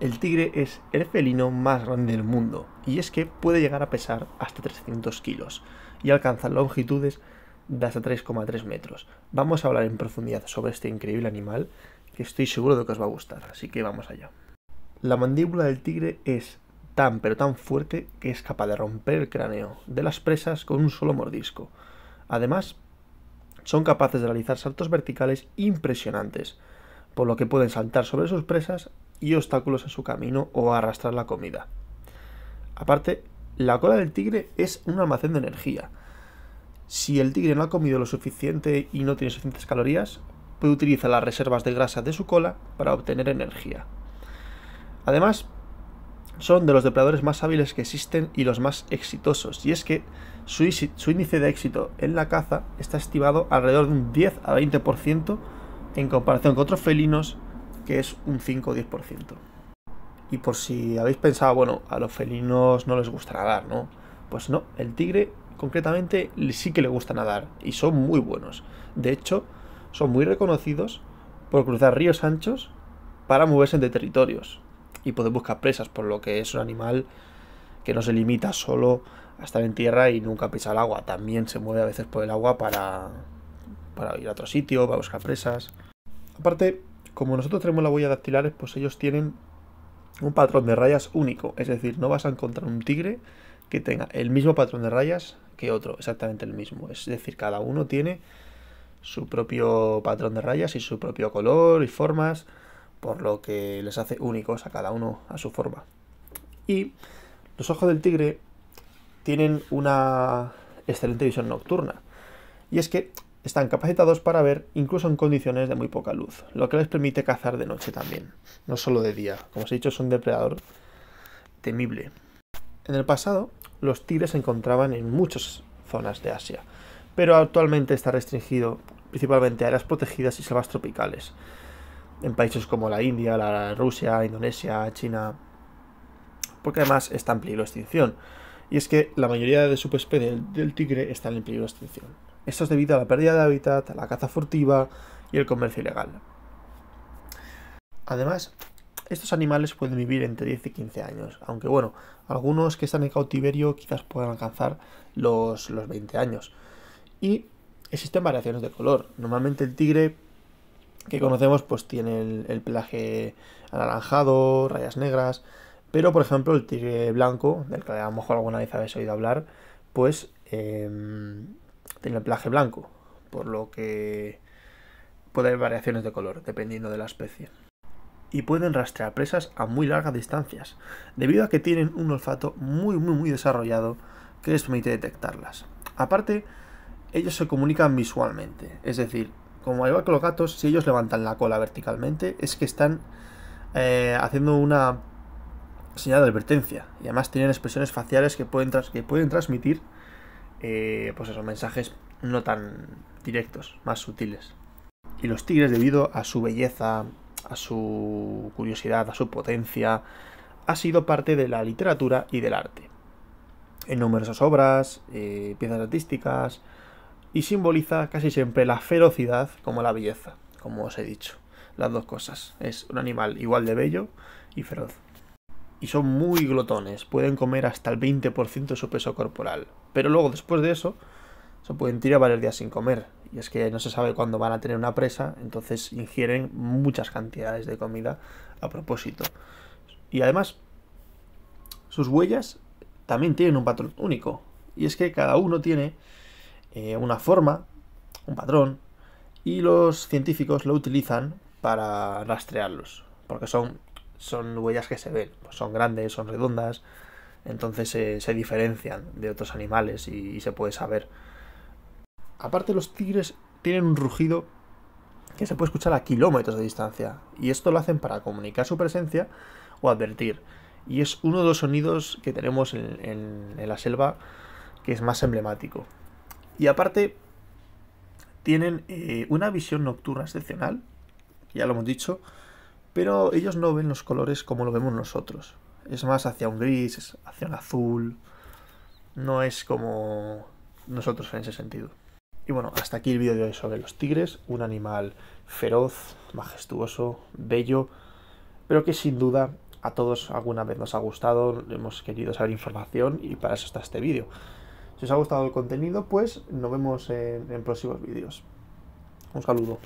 El tigre es el felino más grande del mundo, y es que puede llegar a pesar hasta 300 kilos y alcanzar longitudes de hasta 3,3 metros. Vamos a hablar en profundidad sobre este increíble animal que estoy seguro de que os va a gustar, así que vamos allá. La mandíbula del tigre es tan pero tan fuerte que es capaz de romper el cráneo de las presas con un solo mordisco. Además, son capaces de realizar saltos verticales impresionantes, por lo que pueden saltar sobre sus presas y obstáculos en su camino o a arrastrar la comida. Aparte, la cola del tigre es un almacén de energía. Si el tigre no ha comido lo suficiente y no tiene suficientes calorías, puede utilizar las reservas de grasa de su cola para obtener energía. Además, son de los depredadores más hábiles que existen y los más exitosos, y es que su, su índice de éxito en la caza está estimado alrededor de un 10 a 20% en comparación con otros felinos que es un 5 o 10%. Y por si habéis pensado, bueno, a los felinos no les gusta nadar, ¿no? Pues no, el tigre concretamente sí que le gusta nadar y son muy buenos. De hecho, son muy reconocidos por cruzar ríos anchos para moverse entre territorios y poder buscar presas, por lo que es un animal que no se limita solo a estar en tierra y nunca pisa el agua. También se mueve a veces por el agua para, para ir a otro sitio, para buscar presas. Aparte, como nosotros tenemos la huella dactilares, pues ellos tienen un patrón de rayas único. Es decir, no vas a encontrar un tigre que tenga el mismo patrón de rayas que otro, exactamente el mismo. Es decir, cada uno tiene su propio patrón de rayas y su propio color y formas, por lo que les hace únicos a cada uno a su forma. Y los ojos del tigre tienen una excelente visión nocturna. Y es que están capacitados para ver incluso en condiciones de muy poca luz, lo que les permite cazar de noche también, no solo de día. Como os he dicho, es un depredador temible. En el pasado, los tigres se encontraban en muchas zonas de Asia, pero actualmente está restringido principalmente a áreas protegidas y selvas tropicales, en países como la India, la Rusia, Indonesia, China, porque además está en peligro de extinción. Y es que la mayoría de subespecies del tigre están en peligro de extinción. Esto es debido a la pérdida de hábitat, a la caza furtiva y el comercio ilegal. Además, estos animales pueden vivir entre 10 y 15 años, aunque bueno, algunos que están en cautiverio quizás puedan alcanzar los, los 20 años. Y existen variaciones de color. Normalmente el tigre que conocemos pues tiene el, pelaje anaranjado, rayas negras, pero por ejemplo el tigre blanco, del que a lo mejor alguna vez habéis oído hablar, pues em, tiene plaje blanco, por lo que puede haber variaciones de color, dependiendo de la especie. Y pueden rastrear presas a muy largas distancias, debido a que tienen un olfato muy muy muy desarrollado que les permite detectarlas. Aparte, ellos se comunican visualmente, es decir, como al igual que los gatos, si ellos levantan la cola verticalmente, es que están eh, haciendo una señal de advertencia. Y además tienen expresiones faciales que pueden, que pueden transmitir eh, pues esos mensajes no tan directos, más sutiles. Y los tigres, debido a su belleza, a su curiosidad, a su potencia, ha sido parte de la literatura y del arte. En numerosas obras, eh, piezas artísticas, y simboliza casi siempre la ferocidad como la belleza, como os he dicho. Las dos cosas. Es un animal igual de bello y feroz y son muy glotones, pueden comer hasta el 20% de su peso corporal. Pero luego, después de eso, se pueden tirar varios días sin comer. Y es que no se sabe cuándo van a tener una presa, entonces ingieren muchas cantidades de comida a propósito. Y además, sus huellas también tienen un patrón único. Y es que cada uno tiene eh, una forma, un patrón, y los científicos lo utilizan para rastrearlos. Porque son son huellas que se ven, pues son grandes, son redondas, entonces se diferencian de otros animales y, se puede saber. Aparte los tigres tienen un rugido que se puede escuchar a kilómetros de distancia, y esto lo hacen para comunicar su presencia o advertir. Y es uno de los sonidos que tenemos en, la selva que es más emblemático. Y aparte, tienen eh, una visión nocturna excepcional, ya lo hemos dicho, pero ellos no ven los colores como lo vemos nosotros. Es más hacia un gris, hacia un azul. No es como nosotros en ese sentido. Y bueno, hasta aquí el vídeo de hoy sobre los tigres, un animal feroz, majestuoso, bello, pero que sin duda a todos alguna vez nos ha gustado, hemos querido saber información y para eso está este vídeo. Si os ha gustado el contenido, pues nos vemos en, en próximos vídeos. Un saludo.